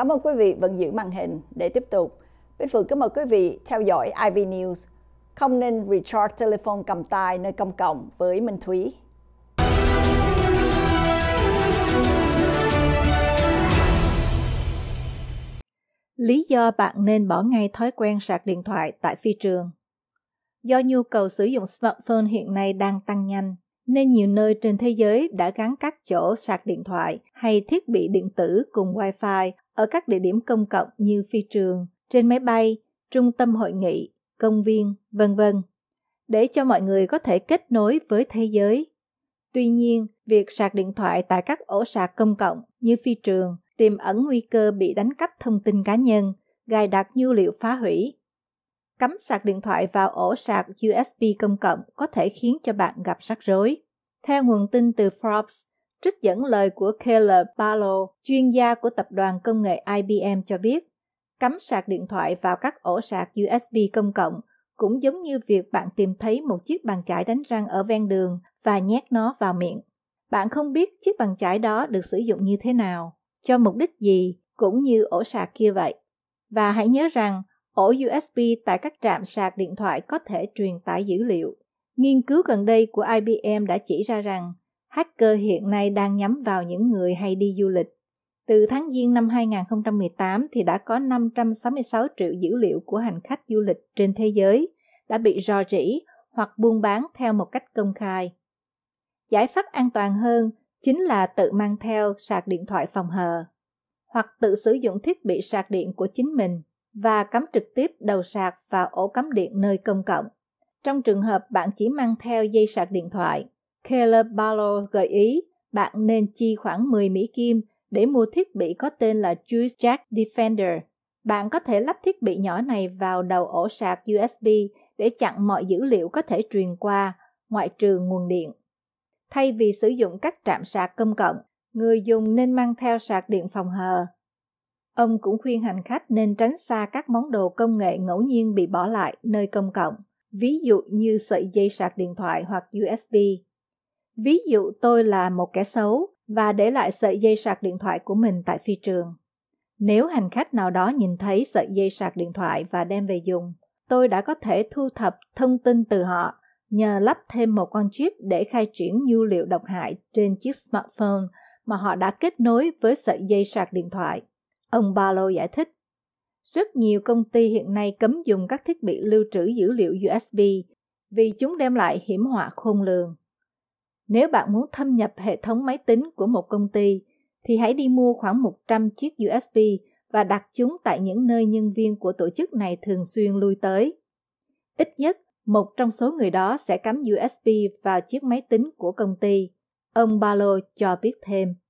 Cảm ơn quý vị vẫn giữ màn hình để tiếp tục. bên Phượng kính mời quý vị theo dõi IV News. Không nên recharge telephone cầm tay nơi công cộng với Minh Thúy. Lý do bạn nên bỏ ngay thói quen sạc điện thoại tại phi trường. Do nhu cầu sử dụng smartphone hiện nay đang tăng nhanh, nên nhiều nơi trên thế giới đã gắn các chỗ sạc điện thoại hay thiết bị điện tử cùng Wi-Fi ở các địa điểm công cộng như phi trường, trên máy bay, trung tâm hội nghị, công viên, vân vân, để cho mọi người có thể kết nối với thế giới. Tuy nhiên, việc sạc điện thoại tại các ổ sạc công cộng như phi trường tiềm ẩn nguy cơ bị đánh cắp thông tin cá nhân, gài đặt nhu liệu phá hủy. Cắm sạc điện thoại vào ổ sạc USB công cộng có thể khiến cho bạn gặp rắc rối. Theo nguồn tin từ Forbes, Trích dẫn lời của Keller Barlow, chuyên gia của tập đoàn công nghệ IBM cho biết, cắm sạc điện thoại vào các ổ sạc USB công cộng cũng giống như việc bạn tìm thấy một chiếc bàn chải đánh răng ở ven đường và nhét nó vào miệng. Bạn không biết chiếc bàn chải đó được sử dụng như thế nào, cho mục đích gì, cũng như ổ sạc kia vậy. Và hãy nhớ rằng, ổ USB tại các trạm sạc điện thoại có thể truyền tải dữ liệu. Nghiên cứu gần đây của IBM đã chỉ ra rằng Hacker hiện nay đang nhắm vào những người hay đi du lịch. Từ tháng Giêng năm 2018 thì đã có 566 triệu dữ liệu của hành khách du lịch trên thế giới đã bị rò rỉ hoặc buôn bán theo một cách công khai. Giải pháp an toàn hơn chính là tự mang theo sạc điện thoại phòng hờ hoặc tự sử dụng thiết bị sạc điện của chính mình và cắm trực tiếp đầu sạc vào ổ cắm điện nơi công cộng. Trong trường hợp bạn chỉ mang theo dây sạc điện thoại, Caleb Barlow gợi ý bạn nên chi khoảng 10 Mỹ Kim để mua thiết bị có tên là Juice Jack Defender. Bạn có thể lắp thiết bị nhỏ này vào đầu ổ sạc USB để chặn mọi dữ liệu có thể truyền qua, ngoại trừ nguồn điện. Thay vì sử dụng các trạm sạc công cộng, người dùng nên mang theo sạc điện phòng hờ. Ông cũng khuyên hành khách nên tránh xa các món đồ công nghệ ngẫu nhiên bị bỏ lại nơi công cộng, ví dụ như sợi dây sạc điện thoại hoặc USB. Ví dụ tôi là một kẻ xấu và để lại sợi dây sạc điện thoại của mình tại phi trường. Nếu hành khách nào đó nhìn thấy sợi dây sạc điện thoại và đem về dùng, tôi đã có thể thu thập thông tin từ họ nhờ lắp thêm một con chip để khai triển nhu liệu độc hại trên chiếc smartphone mà họ đã kết nối với sợi dây sạc điện thoại. Ông Barlow giải thích. Rất nhiều công ty hiện nay cấm dùng các thiết bị lưu trữ dữ liệu USB vì chúng đem lại hiểm họa khôn lường. Nếu bạn muốn thâm nhập hệ thống máy tính của một công ty, thì hãy đi mua khoảng 100 chiếc USB và đặt chúng tại những nơi nhân viên của tổ chức này thường xuyên lui tới. Ít nhất, một trong số người đó sẽ cắm USB vào chiếc máy tính của công ty. Ông Barlow cho biết thêm.